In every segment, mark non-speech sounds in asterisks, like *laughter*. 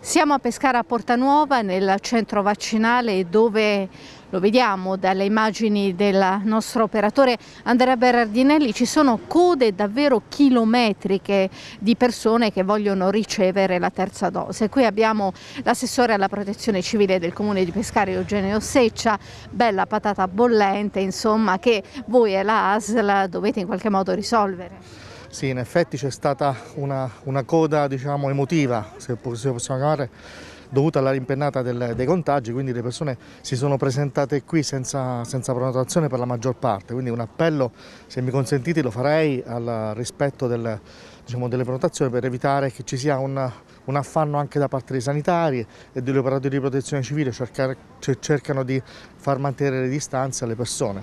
Siamo a Pescara a Porta Nuova nel centro vaccinale dove lo vediamo dalle immagini del nostro operatore Andrea Berardinelli, ci sono code davvero chilometriche di persone che vogliono ricevere la terza dose. Qui abbiamo l'assessore alla protezione civile del comune di Pescari, Eugenio Seccia, bella patata bollente insomma che voi e la ASL dovete in qualche modo risolvere. Sì, in effetti c'è stata una, una coda diciamo, emotiva, se possiamo chiamare, dovuta alla rimpennata del, dei contagi, quindi le persone si sono presentate qui senza, senza, prenotazione per la maggior parte, quindi un appello, se mi consentite, lo farei al rispetto del, diciamo, delle prenotazioni per evitare che ci sia un, un, affanno anche da parte dei sanitari e degli operatori di protezione civile, cercare, cercano di far mantenere le distanze alle persone.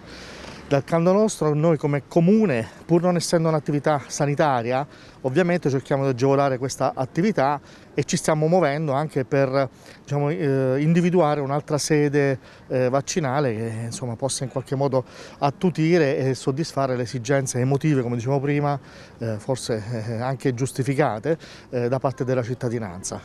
Dal canto nostro noi come comune, pur non essendo un'attività sanitaria, ovviamente cerchiamo di agevolare questa attività e ci stiamo muovendo anche per diciamo, eh, individuare un'altra sede eh, vaccinale che insomma, possa in qualche modo attutire e soddisfare le esigenze emotive, come dicevo prima, eh, forse eh, anche giustificate eh, da parte della cittadinanza.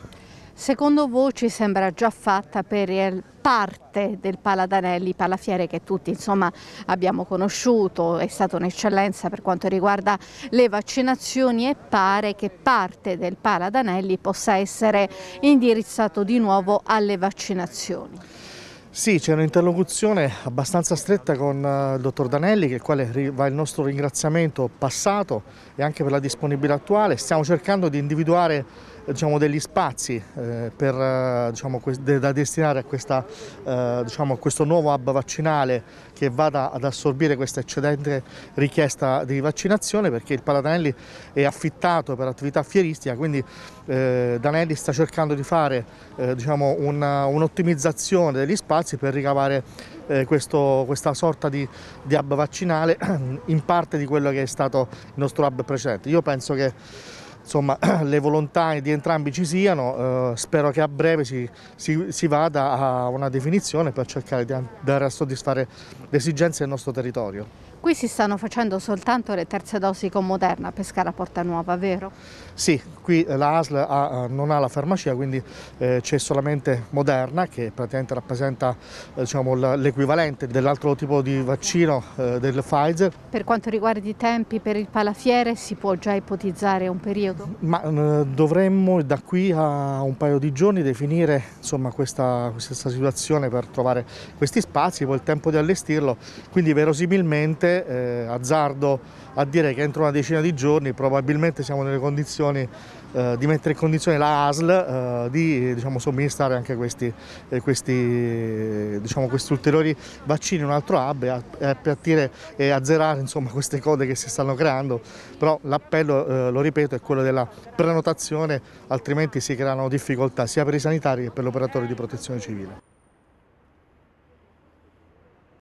Secondo voi ci sembra già fatta per il parte del Paladanelli Palafiere che tutti insomma, abbiamo conosciuto, è stata un'eccellenza per quanto riguarda le vaccinazioni e pare che parte del Paladanelli possa essere indirizzato di nuovo alle vaccinazioni. Sì, c'è un'interlocuzione abbastanza stretta con eh, il dottor Danelli, che quale va il nostro ringraziamento passato e anche per la disponibilità attuale. Stiamo cercando di individuare diciamo, degli spazi eh, per, eh, diciamo, da destinare a, questa, eh, diciamo, a, questo nuovo hub vaccinale che vada ad assorbire questa eccedente richiesta di vaccinazione perché il Palatanelli è affittato per attività fieristica, quindi eh, Danelli sta cercando di fare eh, diciamo, un'ottimizzazione degli spazi per ricavare eh, questo, questa sorta di, di hub vaccinale *clears throat* in parte di quello che è stato il nostro hub precedente. Io penso che insomma, *clears throat* le volontà di entrambi ci siano, eh, spero che a breve si, si, si, vada a una definizione per cercare di andare a soddisfare le esigenze del nostro territorio. Qui si stanno facendo soltanto le terze dosi con Moderna a Pescara Porta Nuova, vero? Sì, qui la ASL eh, non ha la farmacia, quindi eh, c'è solamente Moderna che praticamente rappresenta eh, diciamo, l'equivalente dell'altro tipo di vaccino eh, del Pfizer. Per quanto riguarda i tempi per il palafiere si può già ipotizzare un periodo? Ma eh, dovremmo da qui a un paio di giorni definire insomma, questa, questa situazione per trovare questi spazi, poi il tempo di allestirlo, quindi verosimilmente sicuramente eh, azzardo a dire che entro una decina di giorni probabilmente siamo nelle condizioni eh, di mettere in condizione la ASL eh, di diciamo, somministrare anche questi, eh, questi, diciamo, questi, ulteriori vaccini in un altro hub e, a, e, azzerare insomma, queste code che si stanno creando, però l'appello, eh, lo ripeto, è quello della prenotazione, altrimenti si creano difficoltà sia per i sanitari che per l'operatore di protezione civile.